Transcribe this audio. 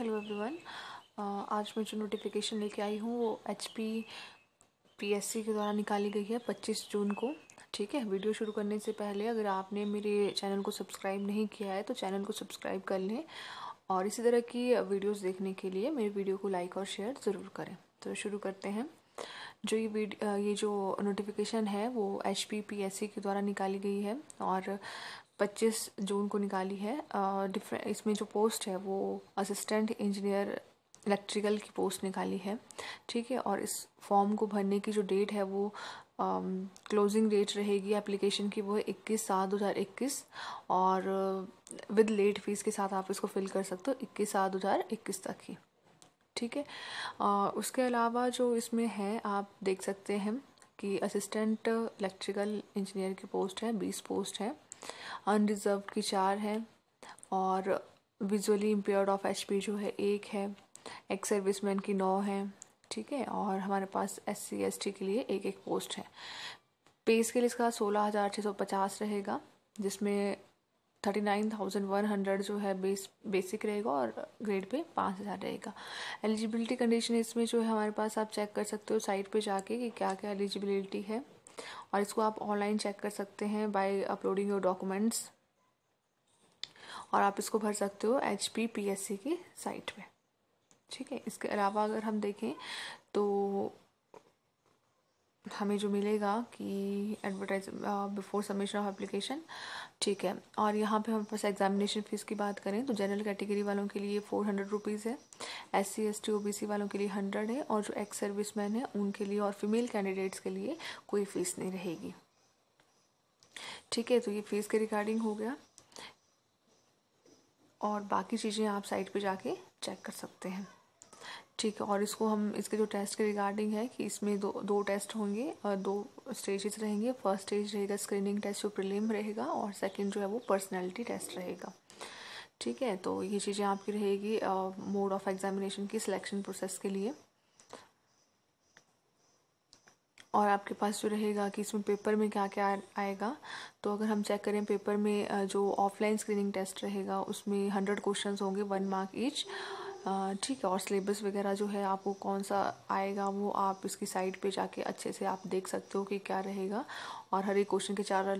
hello everyone uh, आज मैं जो नोटिफिकेशन लेके आई हूँ वो H P P S C के द्वारा निकाली गई है 25 जून को ठीक है वीडियो शुरू करने से पहले अगर आपने मेरे चैनल को सब्सक्राइब नहीं किया है तो चैनल को सब्सक्राइब कर लें और इसी तरह की वीडियोस देखने के लिए मेरे वीडियो को लाइक और शेयर ज़रूर करें तो शुरू करते हैं जो ये ये जो नोटिफिकेशन है वो H P P S C के द्वारा निकाली गई है और पच्चीस जून को निकाली है डिफरेंट इसमें जो पोस्ट है वो असिस्टेंट इंजीनियर इलेक्ट्रिकल की पोस्ट निकाली है ठीक है और इस फॉर्म को भरने की जो डेट है वो क्लोजिंग डेट रहेगी एप्लीकेशन की वो है इक्कीस सात दो हज़ार इक्कीस और विद लेट फीस के साथ आप इसको फिल कर सकते हो इक्कीस सात दो हज़ार इक्कीस तक ही ठीक है उसके अलावा जो इसमें है आप देख सकते हैं कि असिस्टेंट इलेक्ट्रिकल इंजीनियर की पोस्ट है बीस पोस्ट है अनरिजर्व की चार है और विजुअली इम्पेयर्ड ऑफ एच जो है एक है एक्स सर्विसमैन की नौ है ठीक है और हमारे पास एस सी एस टी के लिए एक एक पोस्ट है पे स्केल इसका सोलह हज़ार छः सौ पचास रहेगा जिसमें thirty nine thousand one hundred जो है बेस बेसिक रहेगा और ग्रेड पे पाँच हज़ार रहेगा एलिजिबिलिटी कंडीशन इसमें जो है हमारे पास आप चेक कर सकते हो साइट पे जाके कि क्या क्या एलिजिबिलिटी है और इसको आप ऑनलाइन चेक कर सकते हैं बाय अपलोडिंग योर डॉक्यूमेंट्स और आप इसको भर सकते हो H P P S C की साइट पर ठीक है इसके अलावा अगर हम देखें तो हमें जो मिलेगा कि advertise before submission of application ठीक है और यहाँ पे हम पास एग्जामिनेशन फ़ीस की बात करें तो जनरल कैटेगरी वालों के लिए फ़ोर हंड्रेड रुपीज़ है S C S T O B C वालों के लिए हंड्रेड है और जो एक्स सर्विस मैन है उनके लिए और फीमेल कैंडिडेट्स के लिए कोई फ़ीस नहीं रहेगी ठीक है तो ये फ़ीस के रिगार्डिंग हो गया और बाकी चीज़ें आप साइट पे जाके चेक कर सकते हैं ठीक है और इसको हम इसके जो टेस्ट के रिगार्डिंग है कि इसमें दो दो टेस्ट होंगे और दो स्टेजेस रहेंगे फर्स्ट स्टेज रहेगा स्क्रीनिंग टेस्ट जो प्रिलिम रहेगा और सेकंड जो है वो पर्सनालिटी टेस्ट रहेगा ठीक है तो ये चीज़ें आपकी रहेगी मोड ऑफ एग्जामिनेशन की सिलेक्शन प्रोसेस के लिए और आपके पास जो रहेगा कि इसमें पेपर में क्या क्या आएगा तो अगर हम चेक करें पेपर में जो ऑफलाइन स्क्रीनिंग टेस्ट रहेगा उसमें हंड्रेड क्वेश्चन होंगे वन मार्क ईच ठीक है और सिलेबस वगैरह जो है आपको कौन सा आएगा वो आप इसकी साइट पे जाके अच्छे से आप देख सकते हो कि क्या रहेगा और हर एक क्वेश्चन के चार